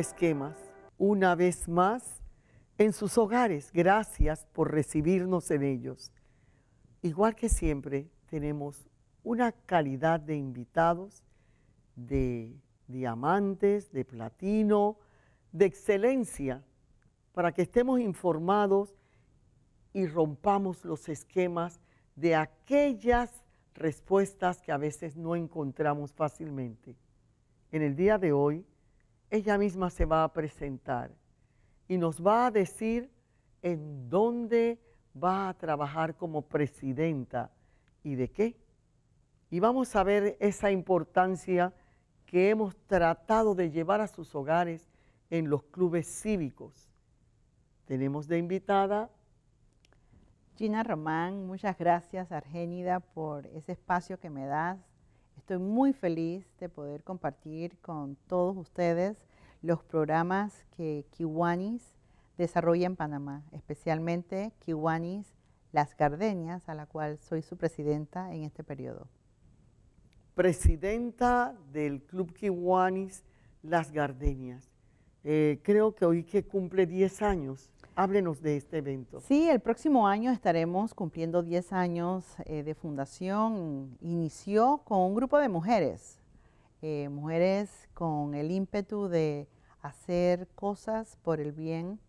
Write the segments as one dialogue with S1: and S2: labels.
S1: esquemas. Una vez más, en sus hogares, gracias por recibirnos en ellos. Igual que siempre, tenemos una calidad de invitados, de diamantes, de platino, de excelencia, para que estemos informados y rompamos los esquemas de aquellas respuestas que a veces no encontramos fácilmente. En el día de hoy ella misma se va a presentar y nos va a decir en dónde va a trabajar como presidenta y de qué. Y vamos a ver esa importancia que hemos tratado de llevar a sus hogares en los clubes cívicos. Tenemos de invitada.
S2: Gina Román, muchas gracias Argénida por ese espacio que me das. Estoy muy feliz de poder compartir con todos ustedes los programas que Kiwanis desarrolla en Panamá, especialmente Kiwanis Las Gardenias, a la cual soy su presidenta en este periodo.
S1: Presidenta del Club Kiwanis Las Gardenias. Eh, creo que hoy que cumple 10 años. Háblenos de este evento. Sí, el
S2: próximo año estaremos cumpliendo 10 años eh, de fundación. Inició con un grupo de mujeres eh, mujeres con el ímpetu de hacer cosas por el bien,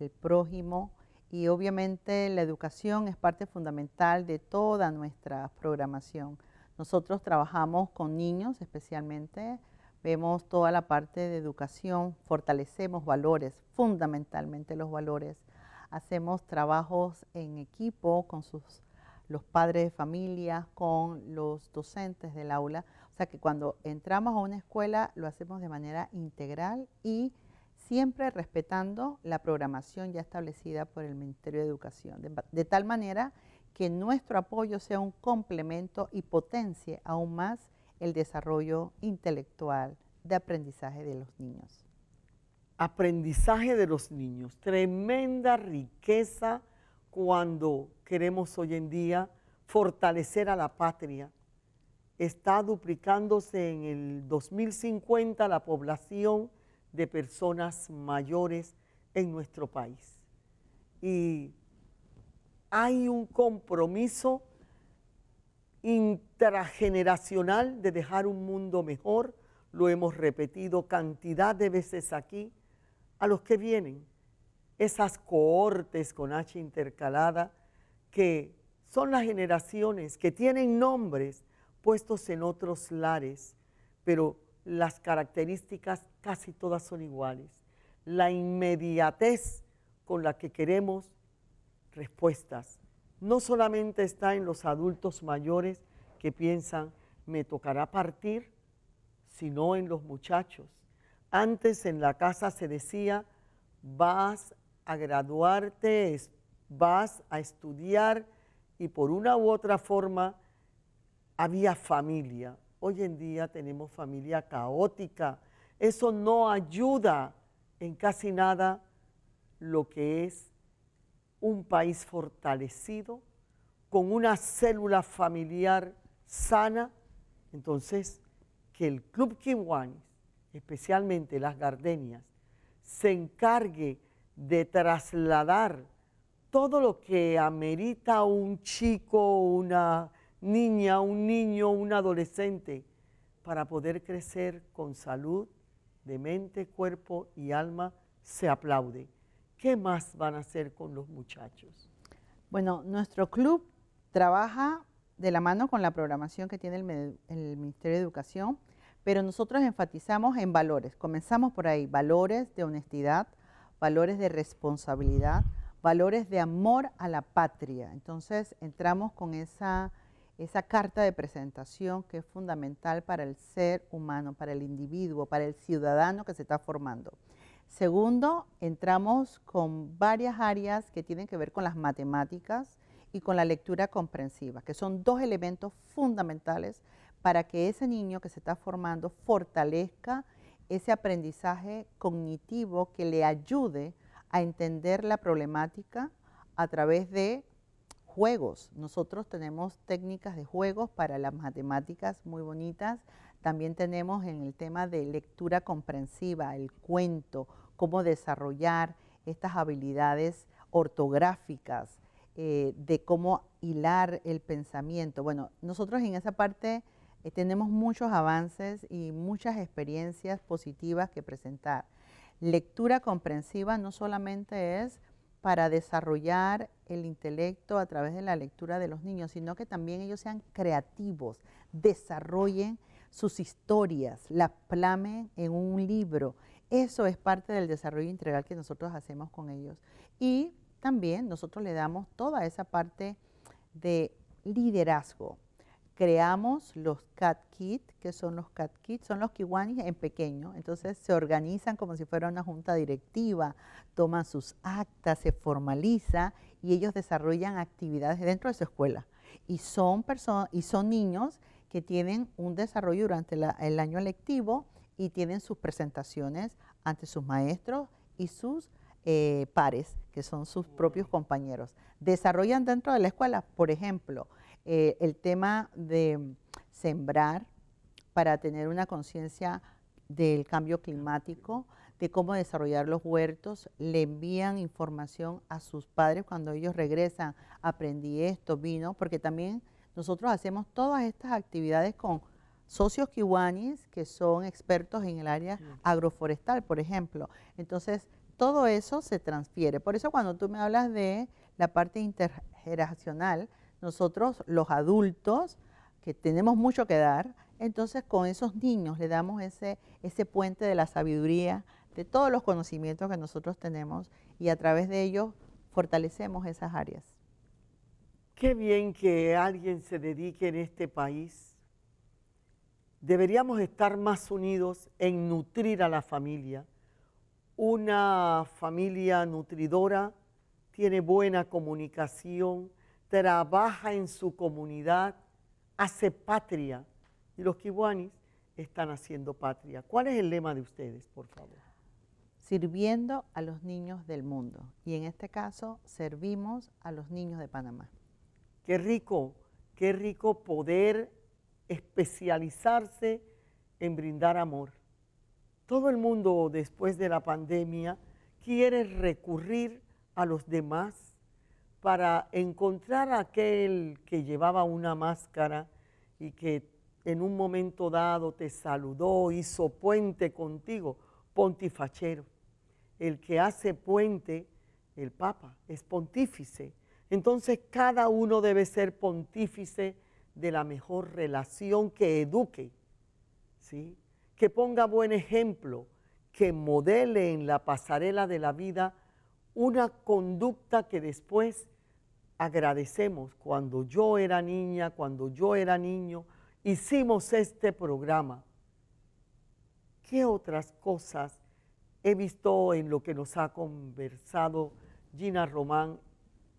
S2: el prójimo, y obviamente la educación es parte fundamental de toda nuestra programación. Nosotros trabajamos con niños especialmente, vemos toda la parte de educación, fortalecemos valores, fundamentalmente los valores. Hacemos trabajos en equipo con los padres de familia, con los docentes del aula, sea que cuando entramos a una escuela lo hacemos de manera integral y siempre respetando la programación ya establecida por el Ministerio de Educación, de tal manera que nuestro apoyo sea un complemento y potencie aún más el desarrollo intelectual de aprendizaje de los niños.
S1: Aprendizaje de los niños, tremenda riqueza cuando queremos hoy en día fortalecer a la patria, está duplicándose en el 2050 la población de personas mayores en nuestro país. Y hay un compromiso intrageneracional de dejar un mundo mejor, lo hemos repetido cantidad de veces aquí, a los que vienen, esas cohortes con H intercalada, que son las generaciones que tienen nombres puestos en otros lares, pero las características casi todas son iguales. La inmediatez con la que queremos respuestas. No solamente está en los adultos mayores que piensan, me tocará partir, sino en los muchachos. Antes en la casa se decía, vas a graduarte, vas a estudiar y por una u otra forma había familia. Hoy en día tenemos familia caótica. Eso no ayuda en casi nada lo que es un país fortalecido, con una célula familiar sana. Entonces, que el Club Kiwanis, especialmente las gardenias, se encargue de trasladar todo lo que amerita un chico, una niña, un niño, un adolescente, para poder crecer con salud de mente, cuerpo y alma, se aplaude. ¿Qué más van a hacer con los muchachos?
S2: Bueno, nuestro club trabaja de la mano con la programación que tiene el, Ministerio de Educación, pero nosotros enfatizamos en valores. Comenzamos por ahí, valores de honestidad, valores de responsabilidad, valores de amor a la patria. Entonces entramos con esa esa carta de presentación que es fundamental para el ser humano, para el individuo, para el ciudadano que se está formando. Segundo, entramos con varias áreas que tienen que ver con las matemáticas y con la lectura comprensiva, que son dos elementos fundamentales para que ese niño que se está formando fortalezca ese aprendizaje cognitivo que le ayude a entender la problemática a través de juegos. Nosotros tenemos técnicas de juegos para las matemáticas muy bonitas. También tenemos en el tema de lectura comprensiva, el cuento, cómo desarrollar estas habilidades ortográficas, eh, de cómo hilar el pensamiento. Bueno, nosotros en esa parte eh, tenemos muchos avances y muchas experiencias positivas que presentar. Lectura comprensiva no solamente es para desarrollar el intelecto a través de la lectura de los niños, sino que también ellos sean creativos, desarrollen sus historias, las plamen en un libro. Eso es parte del desarrollo integral que nosotros hacemos con ellos. Y también nosotros le damos toda esa parte de liderazgo, creamos los cat kit, que son los cat kit, son los kiwanis en pequeño. Entonces se organizan como si fuera una junta directiva, toman sus actas, se formaliza y ellos desarrollan actividades dentro de su escuela. Y son personas y son niños que tienen un desarrollo durante el año lectivo y tienen sus presentaciones ante sus maestros y sus eh, pares, que son sus propios mm. compañeros. Desarrollan dentro de la escuela, por ejemplo, eh, el tema de sembrar para tener una conciencia del cambio climático, de cómo desarrollar los huertos, le envían información a sus padres cuando ellos regresan, aprendí esto, vino, porque también nosotros hacemos todas estas actividades con socios kiwanis que son expertos en el área agroforestal, por ejemplo. Entonces, todo eso se transfiere. Por eso cuando tú me hablas de la parte intergeneracional, nosotros los adultos, que tenemos mucho que dar, entonces con esos niños le damos ese, puente de la sabiduría, de todos los conocimientos que nosotros tenemos y a través de ellos fortalecemos esas áreas.
S1: Qué bien que alguien se dedique en este país. Deberíamos estar más unidos en nutrir a la familia. Una familia nutridora tiene buena comunicación, trabaja en su comunidad, hace patria. Y los kibuanis están haciendo patria. ¿Cuál es el lema de ustedes, por favor?
S2: Sirviendo a los niños del mundo. Y en este caso, servimos a los
S1: niños de Panamá. Qué rico, qué rico poder especializarse en brindar amor. Todo el mundo después de la pandemia quiere recurrir a los demás para encontrar a aquel que llevaba una máscara y que en un momento dado te saludó, hizo puente contigo, pontifachero. El que hace puente, el Papa, es pontífice. Entonces cada uno debe ser pontífice de la mejor relación que eduque, ¿sí? que ponga buen ejemplo, que modele en la pasarela de la vida una conducta que después agradecemos. Cuando yo era niña, cuando yo era niño, hicimos este programa. ¿Qué otras cosas he visto en lo que nos ha conversado Gina Román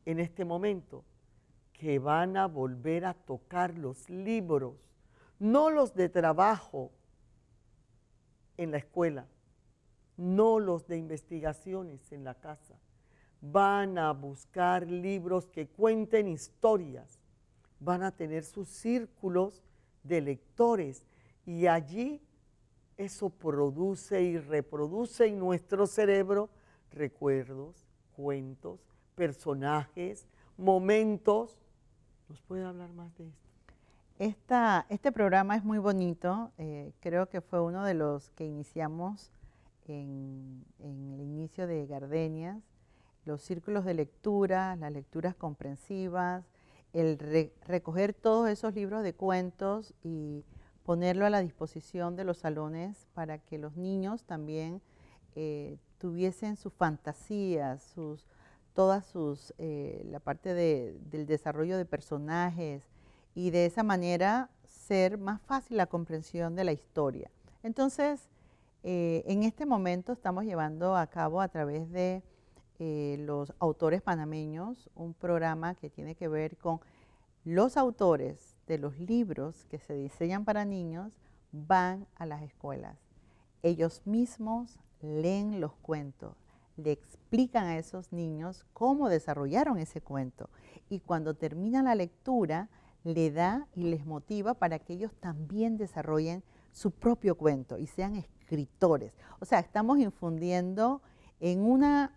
S1: en este momento? Que van a volver a tocar los libros, no los de trabajo en la escuela, no los de investigaciones en la casa van a buscar libros que cuenten historias, van a tener sus círculos de lectores y allí eso produce y reproduce en nuestro cerebro recuerdos, cuentos, personajes, momentos. ¿Nos puede hablar más de esto? este programa
S2: es muy bonito, eh, creo que fue uno de los que iniciamos en el inicio de Gardenias los círculos de lectura, las lecturas comprensivas, el recoger todos esos libros de cuentos y ponerlo a la disposición de los salones para que los niños también eh, tuviesen sus fantasías, sus, todas sus, eh, la parte de, del desarrollo de personajes y de esa manera ser más fácil la comprensión de la historia. Entonces, eh, en este momento estamos llevando a cabo a través de eh, los autores panameños, un programa que tiene que ver con los autores de los libros que se diseñan para niños van a las escuelas. Ellos mismos leen los cuentos, le explican a esos niños cómo desarrollaron ese cuento y cuando termina la lectura le da y les motiva para que ellos también desarrollen su propio cuento y sean escritores. O sea, estamos infundiendo en una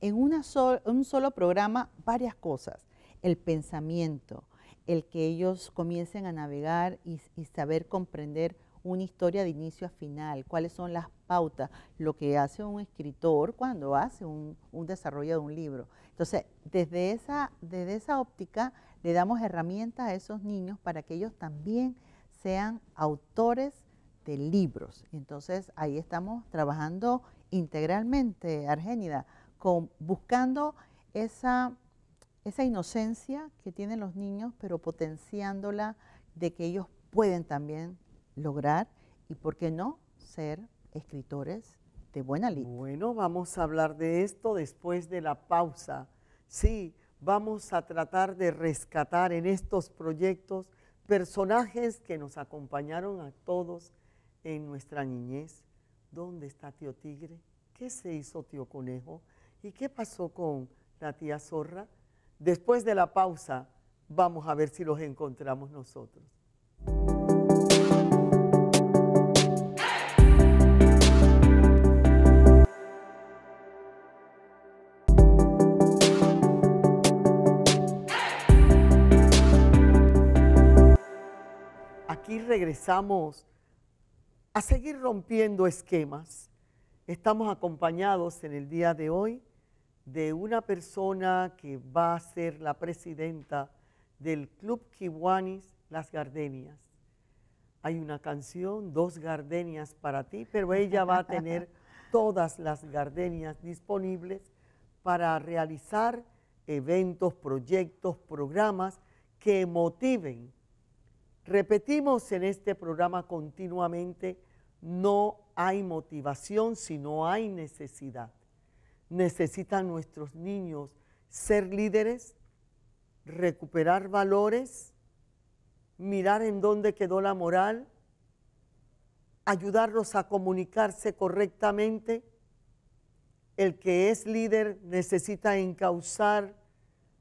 S2: en una un solo programa varias cosas. El pensamiento, el que ellos comiencen a navegar y, saber comprender una historia de inicio a final, cuáles son las pautas, lo que hace un escritor cuando hace un, desarrollo de un libro. Entonces, desde esa, desde esa óptica le damos herramientas a esos niños para que ellos también sean autores de libros. Entonces, ahí estamos trabajando integralmente, Argénida, buscando esa, inocencia que tienen los niños, pero potenciándola de que ellos pueden también
S1: lograr y, ¿por qué no?, ser escritores de buena ley. Bueno, vamos a hablar de esto después de la pausa. Sí, vamos a tratar de rescatar en estos proyectos personajes que nos acompañaron a todos en nuestra niñez. ¿Dónde está tío Tigre? ¿Qué se hizo tío Conejo? ¿Y qué pasó con la tía zorra? Después de la pausa, vamos a ver si los encontramos nosotros. Aquí regresamos a seguir rompiendo esquemas. Estamos acompañados en el día de hoy de una persona que va a ser la presidenta del Club Kiwanis Las Gardenias. Hay una canción, dos gardenias para ti, pero ella va a tener todas las gardenias disponibles para realizar eventos, proyectos, programas que motiven. Repetimos en este programa continuamente, no hay motivación si no hay necesidad necesitan nuestros niños ser líderes, recuperar valores, mirar en dónde quedó la moral, ayudarlos a comunicarse correctamente. El que es líder necesita encauzar,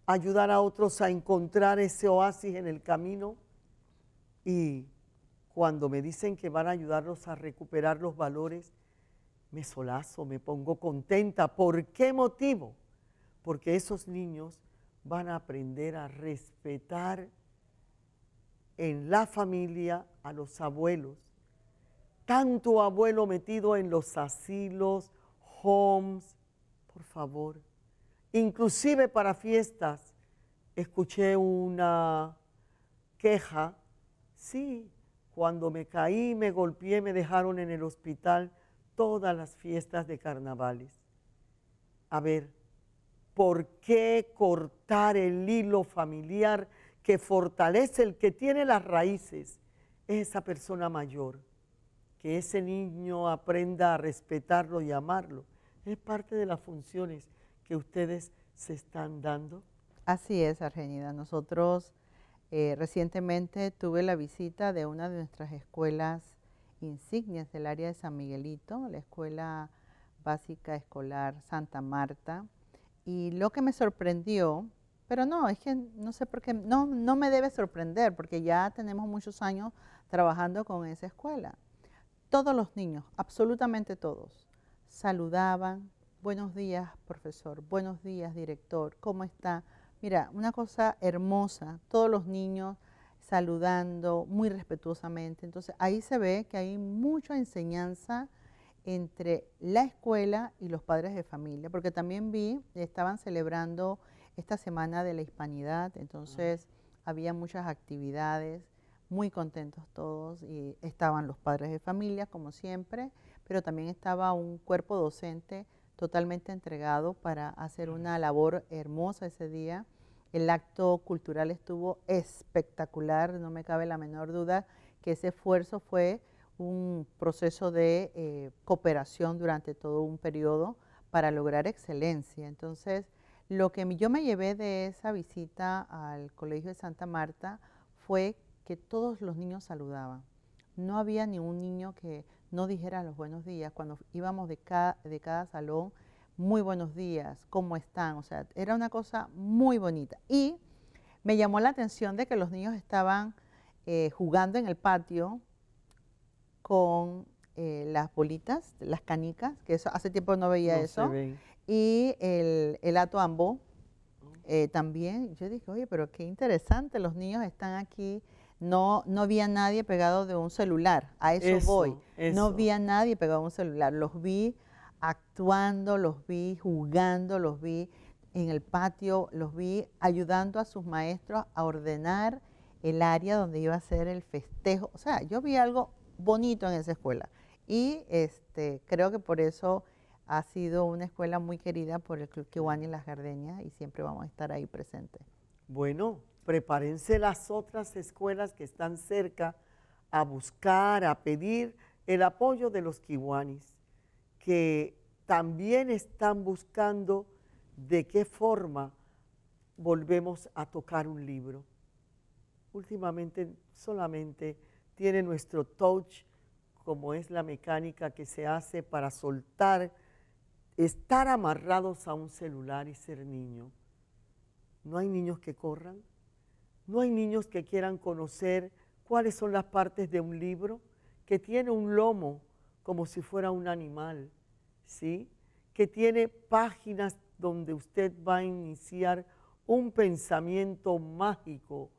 S1: ayudar a otros a encontrar ese oasis en el camino. Y cuando me dicen que van a ayudarlos a recuperar los valores, me solazo, me pongo contenta. ¿Por qué motivo? Porque esos niños van a aprender a respetar en la familia a los abuelos. Tanto abuelo metido en los asilos, homes, por favor. Inclusive para fiestas, escuché una queja, sí, cuando me caí, me golpeé, me dejaron en el hospital todas las fiestas de carnavales. A ver, ¿por qué cortar el hilo familiar que fortalece el que tiene las raíces? esa persona mayor. Que ese niño aprenda a respetarlo y amarlo. Es parte de las funciones que ustedes se están dando. Así es,
S2: Argenida. Nosotros eh, recientemente tuve la visita de una de nuestras escuelas insignias del área de San Miguelito, la Escuela Básica Escolar Santa Marta. Y lo que me sorprendió, pero no, es que no sé por qué, no, no me debe sorprender, porque ya tenemos muchos años trabajando con esa escuela. Todos los niños, absolutamente todos, saludaban, buenos días profesor, buenos días director, ¿cómo está? Mira, una cosa hermosa, todos los niños saludando muy respetuosamente. Entonces ahí se ve que hay mucha enseñanza entre la escuela y los padres de familia, porque también vi, estaban celebrando esta semana de la hispanidad, entonces ah. había muchas actividades, muy contentos todos, y estaban los padres de familia, como siempre, pero también estaba un cuerpo docente totalmente entregado para hacer una labor hermosa ese día el acto cultural estuvo espectacular, no me cabe la menor duda que ese esfuerzo fue un proceso de eh, cooperación durante todo un periodo para lograr excelencia. Entonces, lo que yo me llevé de esa visita al Colegio de Santa Marta fue que todos los niños saludaban. No había ni un niño que no dijera los buenos días. Cuando íbamos de cada salón muy buenos días, ¿cómo están? O sea, era una cosa muy bonita. Y me llamó la atención de que los niños estaban eh, jugando en el patio con eh, las bolitas, las canicas, que eso, hace tiempo no veía eso, y el, el atuambo eh, también. Yo dije, oye, pero qué interesante, los niños están aquí no, no vi a nadie pegado de un celular, a eso, voy. No vi a nadie pegado de un celular, los vi actuando, los vi jugando, los vi en el patio, los vi ayudando a sus maestros a ordenar el área donde iba a ser el festejo. O sea, yo vi algo bonito en esa escuela y este, creo que por eso ha sido una escuela muy querida por el Club Kiwani Las Jardeñas, y siempre vamos a estar ahí presentes.
S1: Bueno, prepárense las otras escuelas que están cerca a buscar, a pedir el apoyo de los Kiwanis que también están buscando de qué forma volvemos a tocar un libro. Últimamente solamente tiene nuestro touch, como es la mecánica que se hace para soltar, estar amarrados a un celular y ser niño. No hay niños que corran, no hay niños que quieran conocer cuáles son las partes de un libro que tiene un lomo como si fuera un animal, ¿sí? Que tiene páginas donde usted va a iniciar un pensamiento mágico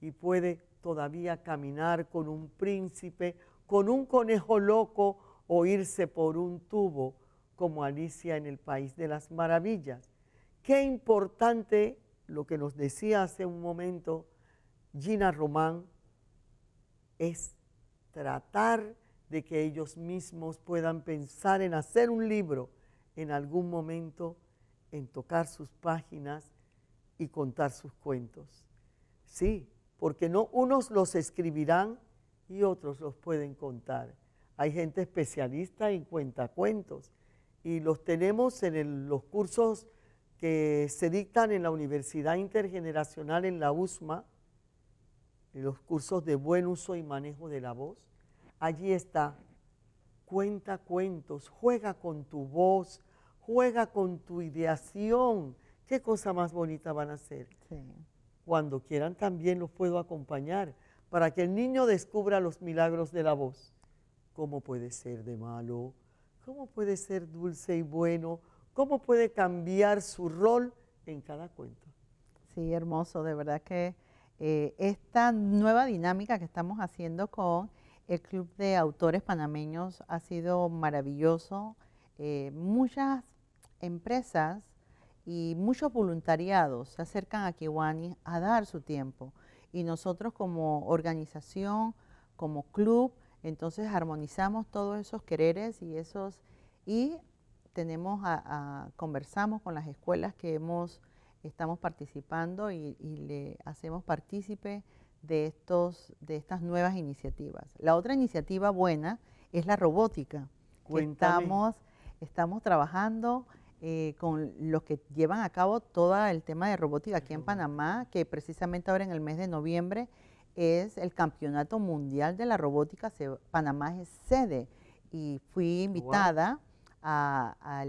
S1: y puede todavía caminar con un príncipe, con un conejo loco o irse por un tubo como Alicia en el País de las Maravillas. Qué importante lo que nos decía hace un momento Gina Román es tratar de que ellos mismos puedan pensar en hacer un libro en algún momento, en tocar sus páginas y contar sus cuentos. Sí, porque no unos los escribirán y otros los pueden contar. Hay gente especialista en cuentacuentos y los tenemos en los cursos que se dictan en la Universidad Intergeneracional en la USMA, en los cursos de buen uso y manejo de la voz allí está. Cuenta cuentos, juega con tu voz, juega con tu ideación. ¿Qué cosa más bonita van a hacer? Cuando quieran también los puedo acompañar para que el niño descubra los milagros de la voz. ¿Cómo puede ser de malo? ¿Cómo puede ser dulce y bueno? ¿Cómo puede cambiar su rol en cada cuento? Sí, hermoso,
S2: de verdad que eh, esta nueva dinámica que estamos haciendo con el Club de Autores Panameños ha sido maravilloso. Eh, muchas empresas y muchos voluntariados se acercan a Kiwani a dar su tiempo. Y nosotros como organización, como club, entonces armonizamos todos esos quereres y esos y tenemos conversamos con las escuelas que hemos estamos participando y, y le hacemos partícipe de, estos, de estas nuevas iniciativas. La otra iniciativa buena es la robótica. Estamos, estamos trabajando eh, con los que llevan a cabo todo el tema de robótica aquí en Panamá, que precisamente ahora en el mes de noviembre es el Campeonato Mundial de la Robótica. Panamá es sede y fui invitada a,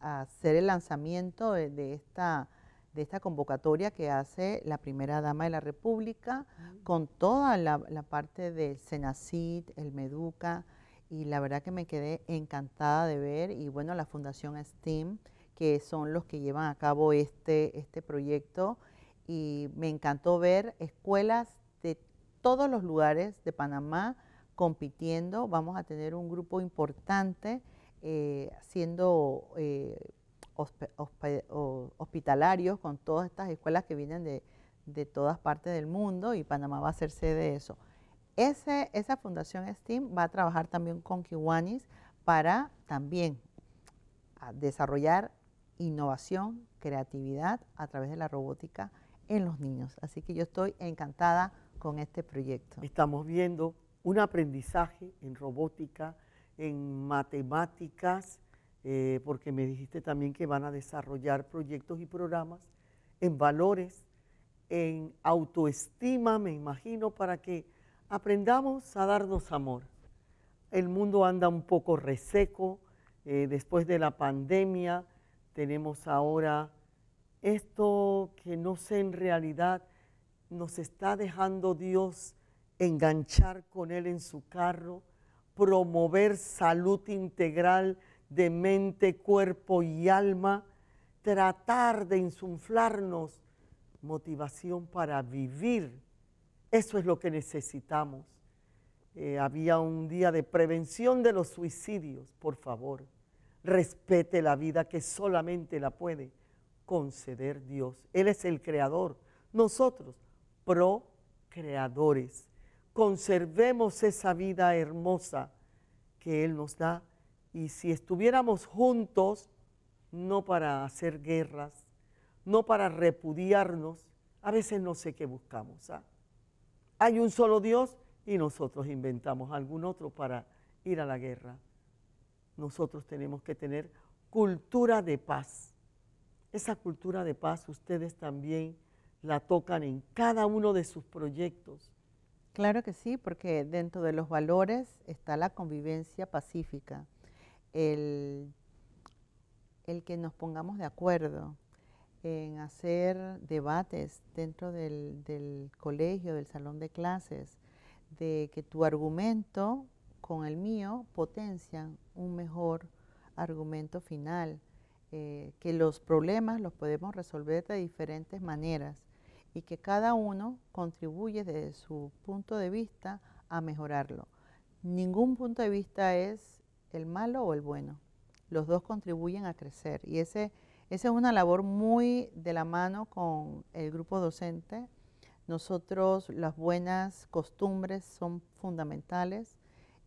S2: hacer el lanzamiento de esta de esta convocatoria que hace la primera dama de la República mm. con toda la, parte del Senacid, el Meduca, y la verdad que me quedé encantada de ver, y bueno, la Fundación STEAM, que son los que llevan a cabo este, este proyecto, y me encantó ver escuelas de todos los lugares de Panamá compitiendo, vamos a tener un grupo importante eh, haciendo... Eh, hospitalarios, con todas estas escuelas que vienen de, todas partes del mundo y Panamá va a ser sede de eso. esa fundación STEAM va a trabajar también con Kiwanis para también ah, desarrollar innovación, creatividad a través de la robótica en los
S1: niños. Así que yo estoy encantada con este proyecto. Estamos viendo un aprendizaje en robótica, en matemáticas, eh, porque me dijiste también que van a desarrollar proyectos y programas en valores, en autoestima, me imagino, para que aprendamos a darnos amor. El mundo anda un poco reseco eh, después de la pandemia. Tenemos ahora esto que no sé en realidad, nos está dejando Dios enganchar con Él en su carro, promover salud integral de mente, cuerpo y alma, tratar de insuflarnos motivación para vivir. Eso es lo que necesitamos. Eh, había un día de prevención de los suicidios, por favor. Respete la vida que solamente la puede conceder Dios. Él es el creador. Nosotros, procreadores, conservemos esa vida hermosa que Él nos da y si estuviéramos juntos, no para hacer guerras, no para repudiarnos, a veces no sé qué buscamos. ¿ah? Hay un solo Dios y nosotros inventamos algún otro para ir a la guerra. Nosotros tenemos que tener cultura de paz. Esa cultura de paz ustedes también la tocan en cada uno de sus proyectos. Claro que sí, porque dentro de los valores
S2: está la convivencia pacífica el, que nos pongamos de acuerdo en hacer debates dentro del, del colegio, del salón de clases, de que tu argumento con el mío potencian un mejor argumento final, eh, que los problemas los podemos resolver de diferentes maneras y que cada uno contribuye desde su punto de vista a mejorarlo. Ningún punto de vista es el malo o el bueno. Los dos contribuyen a crecer y ese, esa es una labor muy de la mano con el grupo docente. Nosotros las buenas costumbres son fundamentales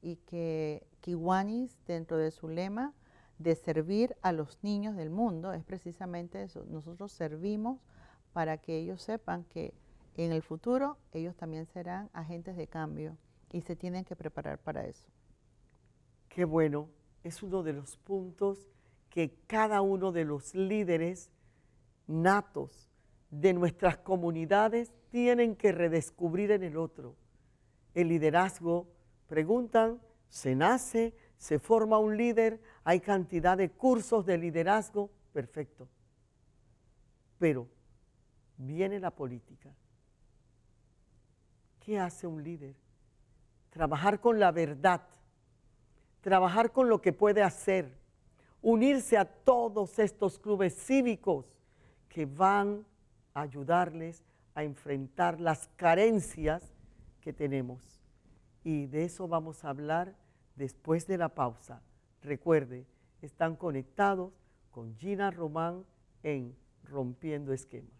S2: y que Kiwanis, dentro de su lema de servir a los niños del mundo, es precisamente eso. Nosotros servimos para que ellos sepan que en el futuro ellos también serán agentes de cambio y se tienen que preparar
S1: para eso. Qué bueno, es uno de los puntos que cada uno de los líderes natos de nuestras comunidades tienen que redescubrir en el otro. El liderazgo, preguntan, se nace, se forma un líder, hay cantidad de cursos de liderazgo, perfecto. Pero viene la política. ¿Qué hace un líder? Trabajar con la verdad trabajar con lo que puede hacer, unirse a todos estos clubes cívicos que van a ayudarles a enfrentar las carencias que tenemos. Y de eso vamos a hablar después de la pausa. Recuerde, están conectados con Gina Román en Rompiendo Esquemas.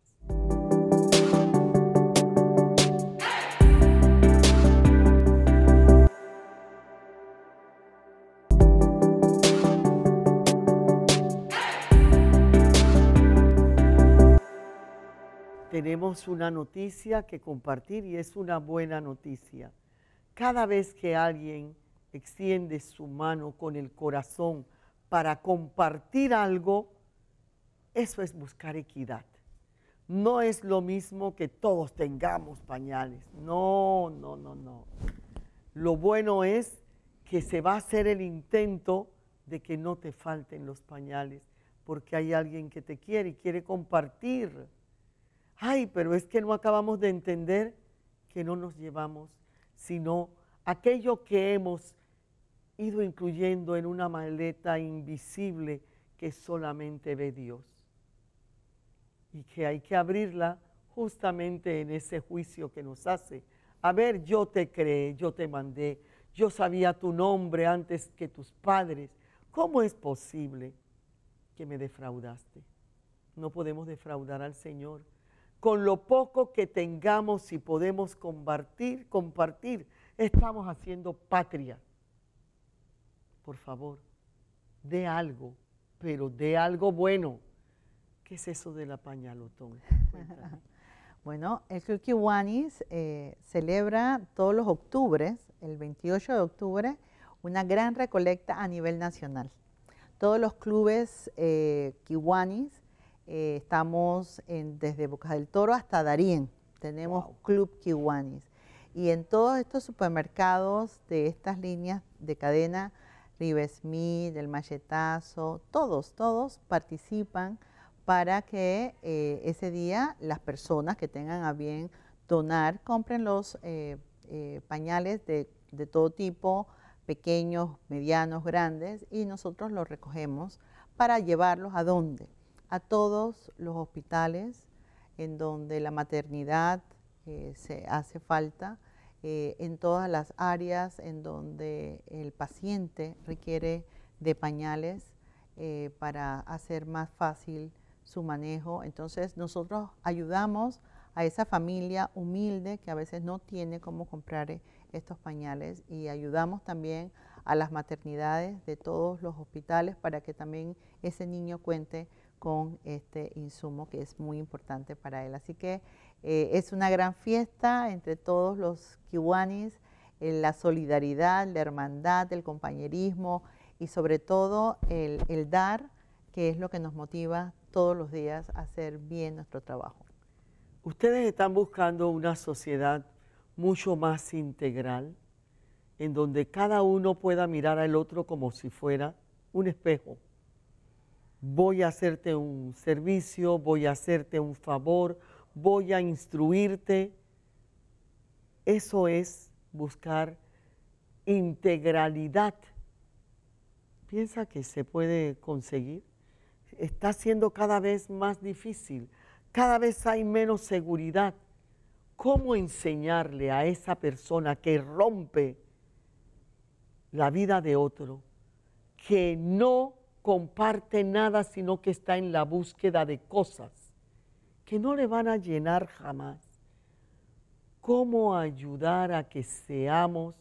S1: tenemos una noticia que compartir y es una buena noticia. Cada vez que alguien extiende su mano con el corazón para compartir algo, eso es buscar equidad. No es lo mismo que todos tengamos pañales. No, no, no, no. Lo bueno es que se va a hacer el intento de que no te falten los pañales, porque hay alguien que te quiere y quiere compartir ay, pero es que no acabamos de entender que no nos llevamos, sino aquello que hemos ido incluyendo en una maleta invisible que solamente ve Dios. Y que hay que abrirla justamente en ese juicio que nos hace. A ver, yo te creé, yo te mandé, yo sabía tu nombre antes que tus padres. ¿Cómo es posible que me defraudaste? No podemos defraudar al Señor con lo poco que tengamos y podemos compartir, compartir, estamos haciendo patria. Por favor, de algo, pero de algo bueno. ¿Qué es eso de la pañalotón? bueno,
S2: el Club Kiwanis eh, celebra todos los octubres, el 28 de octubre, una gran recolecta a nivel nacional. Todos los clubes eh, kiwanis eh, estamos desde Bocas del Toro hasta Darien. Tenemos Club Kiwanis. Y en todos estos supermercados de estas líneas de cadena, Rivesmith, del Machetazo, todos, todos participan para que eh, ese día las personas que tengan a bien donar compren los eh, pañales de, de, todo tipo, pequeños, medianos, grandes, y nosotros los recogemos para llevarlos a dónde? a todos los hospitales en donde la maternidad eh, se hace falta, eh, en todas las áreas en donde el paciente requiere de pañales eh, para hacer más fácil su manejo. Entonces nosotros ayudamos a esa familia humilde que a veces no tiene cómo comprar estos pañales y ayudamos también a las maternidades de todos los hospitales para que también ese niño cuente con este insumo que es muy importante para él. Así que eh, es una gran fiesta entre todos los kiwanis, eh, la solidaridad, la hermandad, el compañerismo y sobre todo el dar, que es lo que nos motiva todos los días a hacer bien nuestro trabajo.
S1: Ustedes están buscando una sociedad mucho más integral, en donde cada uno pueda mirar al otro como si fuera un espejo voy a hacerte un servicio, voy a hacerte un favor, voy a instruirte. Eso es buscar integralidad. Piensa que se puede conseguir. Está siendo cada vez más difícil, cada vez hay menos seguridad. ¿Cómo enseñarle a esa persona que rompe la vida de otro que no comparte nada, sino que está en la búsqueda de cosas que no le van a llenar jamás. ¿Cómo ayudar a que seamos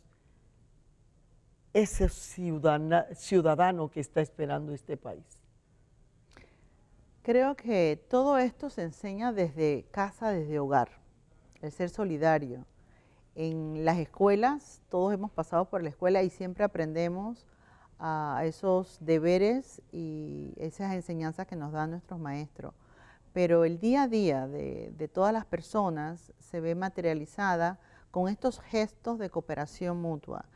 S1: ese ciudadano que está esperando este país?
S2: Creo que todo esto se enseña desde casa, desde hogar, el ser solidario. En las escuelas, todos hemos pasado por la escuela y siempre aprendemos a esos deberes y esas enseñanzas que nos dan nuestros maestros. Pero el día a día de, todas las personas se ve materializada con estos gestos de cooperación mutua,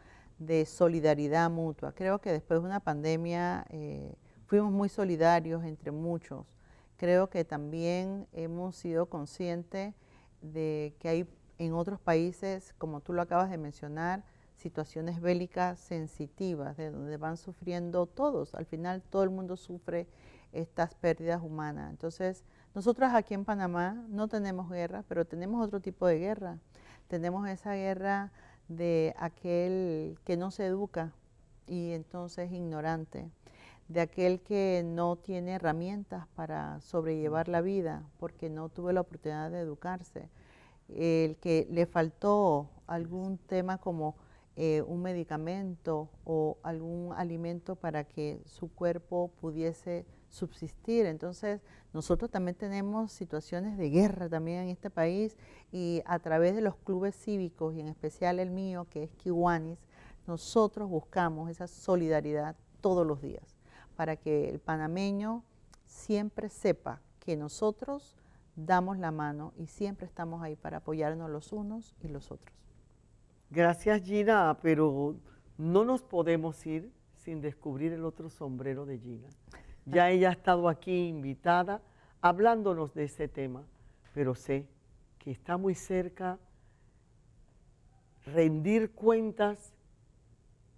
S2: de solidaridad mutua. Creo que después de una pandemia eh, fuimos muy solidarios entre muchos. Creo que también hemos sido conscientes de que hay en otros países, como tú lo acabas de mencionar, situaciones bélicas sensitivas, de donde van sufriendo todos. Al final todo el mundo sufre estas pérdidas humanas. Entonces, nosotros aquí en Panamá no tenemos guerra, pero tenemos otro tipo de guerra. Tenemos esa guerra de aquel que no se educa y entonces ignorante, de aquel que no tiene herramientas para sobrellevar la vida porque no tuvo la oportunidad de educarse, el que le faltó algún tema como eh, un medicamento o algún alimento para que su cuerpo pudiese subsistir. Entonces, nosotros también tenemos situaciones de guerra también en este país y a través de los clubes cívicos y en especial el mío, que es Kiwanis, nosotros buscamos esa solidaridad todos los días para que el panameño siempre sepa que nosotros damos la mano y siempre estamos ahí para apoyarnos los unos y los otros.
S1: Gracias Gina, pero no nos podemos ir sin descubrir el otro sombrero de Gina. Ya ah. ella ha estado aquí invitada hablándonos de ese tema, pero sé que está muy cerca rendir cuentas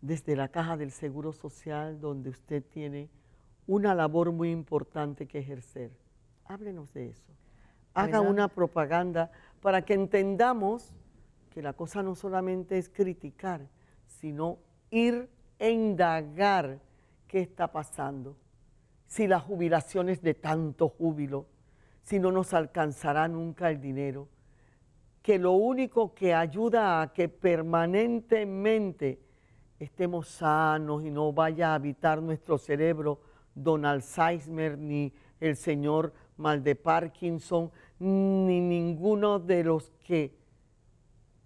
S1: desde la caja del Seguro Social, donde usted tiene una labor muy importante que ejercer. Háblenos de eso. Haga una propaganda para que entendamos que la cosa no solamente es criticar, sino ir a e indagar qué está pasando. Si la jubilación es de tanto júbilo, si no nos alcanzará nunca el dinero, que lo único que ayuda a que permanentemente estemos sanos y no vaya a habitar nuestro cerebro Donald Alzheimer ni el señor mal de Parkinson, ni ninguno de los que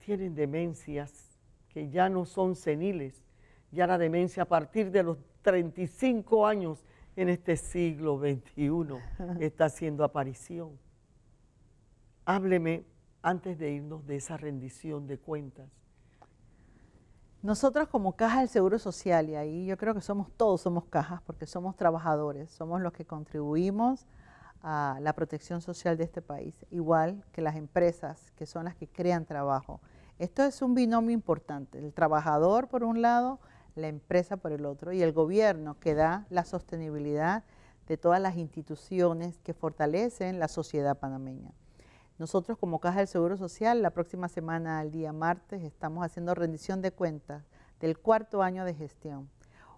S1: tienen demencias que ya no son seniles, ya la demencia a partir de los 35 años en este siglo XXI está haciendo aparición. Hábleme antes de irnos de esa rendición de cuentas.
S2: Nosotros como caja del Seguro Social, y ahí yo creo que somos todos, somos cajas, porque somos trabajadores, somos los que contribuimos a la protección social de este país, igual que las empresas que son las que crean trabajo. Esto es un binomio importante, el trabajador por un lado, la empresa por el otro y el gobierno que da la sostenibilidad de todas las instituciones que fortalecen la sociedad panameña. Nosotros como Caja del Seguro Social, la próxima semana, al día martes, estamos haciendo rendición de cuentas del cuarto año de gestión,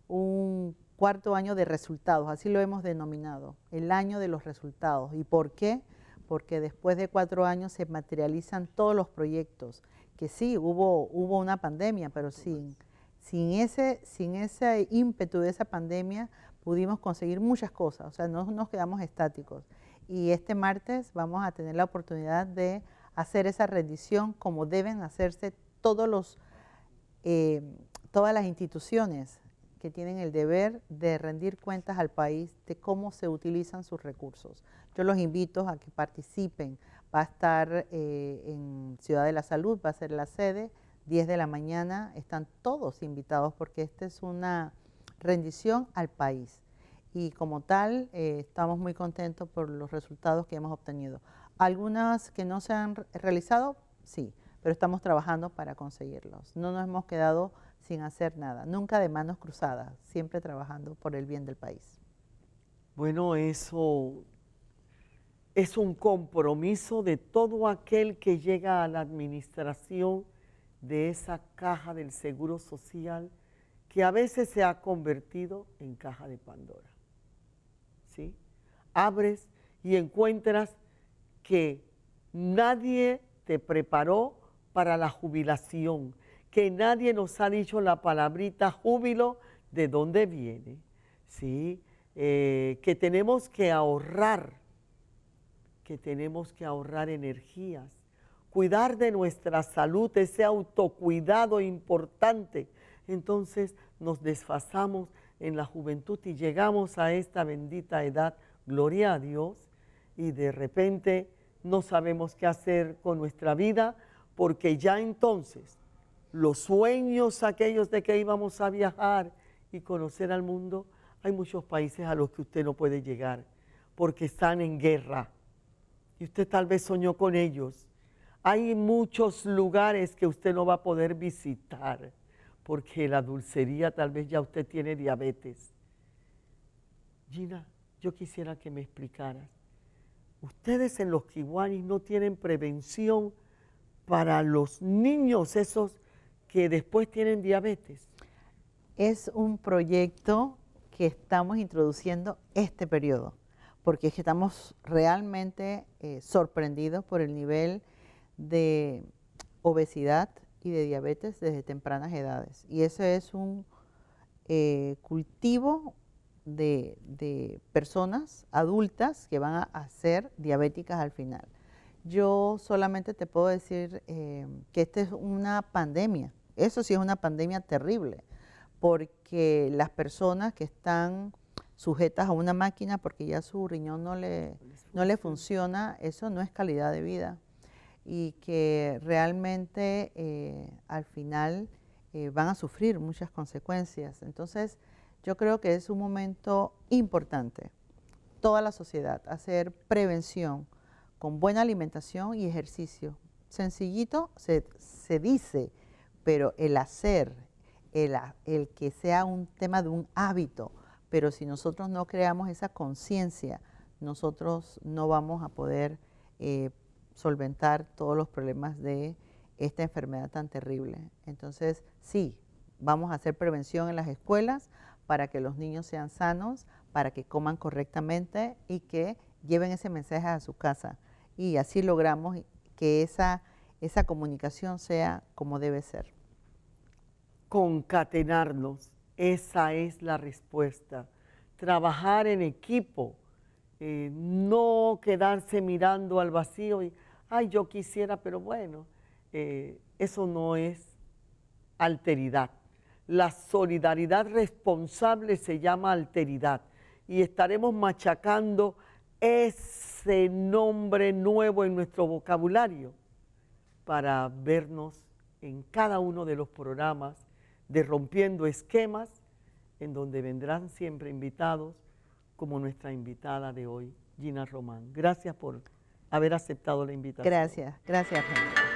S2: un cuarto año de resultados, así lo hemos denominado, el año de los resultados. ¿Y por qué? Porque después de cuatro años se materializan todos los proyectos que sí, hubo, hubo una pandemia, pero sin, sin, ese, sin ese ímpetu de esa pandemia pudimos conseguir muchas cosas, o sea, no nos quedamos estáticos. Y este martes vamos a tener la oportunidad de hacer esa rendición como deben hacerse todos los, eh, todas las instituciones que tienen el deber de rendir cuentas al país de cómo se utilizan sus recursos. Yo los invito a que participen. Va a estar eh, en Ciudad de la Salud, va a ser la sede, 10 de la mañana. Están todos invitados porque esta es una rendición al país. Y como tal, eh, estamos muy contentos por los resultados que hemos obtenido. Algunas que no se han realizado, sí, pero estamos trabajando para conseguirlos. No nos hemos quedado sin hacer nada, nunca de manos cruzadas, siempre trabajando por el bien del país.
S1: Bueno, eso es un compromiso de todo aquel que llega a la administración de esa caja del Seguro Social que a veces se ha convertido en caja de Pandora. ¿Sí? Abres y encuentras que nadie te preparó para la jubilación, que nadie nos ha dicho la palabrita júbilo de dónde viene, ¿sí? Eh, que tenemos que ahorrar, que tenemos que ahorrar energías, cuidar de nuestra salud, ese autocuidado importante. Entonces nos desfasamos en la juventud y llegamos a esta bendita edad, gloria a Dios, y de repente no sabemos qué hacer con nuestra vida porque ya entonces los sueños aquellos de que íbamos a viajar y conocer al mundo, hay muchos países a los que usted no puede llegar porque están en guerra y usted tal vez soñó con ellos. Hay muchos lugares que usted no va a poder visitar porque la dulcería tal vez ya usted tiene diabetes. Gina, yo quisiera que me explicaras. Ustedes en los kiwanis no tienen prevención para los niños esos que después tienen diabetes?
S2: Es un proyecto que estamos introduciendo este periodo, porque es que estamos realmente eh, sorprendidos por el nivel de obesidad y de diabetes desde tempranas edades. Y ese es un eh, cultivo de, personas adultas que van a, ser diabéticas al final. Yo solamente te puedo decir eh, que esta es una pandemia eso sí es una pandemia terrible, porque las personas que están sujetas a una máquina porque ya su riñón no le, funciona, eso no es calidad de vida. Y que realmente eh, al final eh, van a sufrir muchas consecuencias. Entonces, yo creo que es un momento importante, toda la sociedad, hacer prevención con buena alimentación y ejercicio. Sencillito se, se dice, pero el hacer, el, que sea un tema de un hábito, pero si nosotros no creamos esa conciencia, nosotros no vamos a poder eh, solventar todos los problemas de esta enfermedad tan terrible. Entonces, sí, vamos a hacer prevención en las escuelas para que los niños sean sanos, para que coman correctamente y que lleven ese mensaje a su casa. Y así logramos que esa esa comunicación sea
S1: como debe ser. Concatenarnos, esa es la respuesta. Trabajar en equipo, eh, no quedarse mirando al vacío y, ay, yo quisiera, pero bueno, eh, eso no es alteridad. La solidaridad responsable se llama alteridad y estaremos machacando ese nombre nuevo en nuestro vocabulario para vernos en cada uno de los programas de Rompiendo Esquemas, en donde vendrán siempre invitados, como nuestra invitada de hoy, Gina Román. Gracias por haber aceptado la invitación. Gracias,
S2: gracias.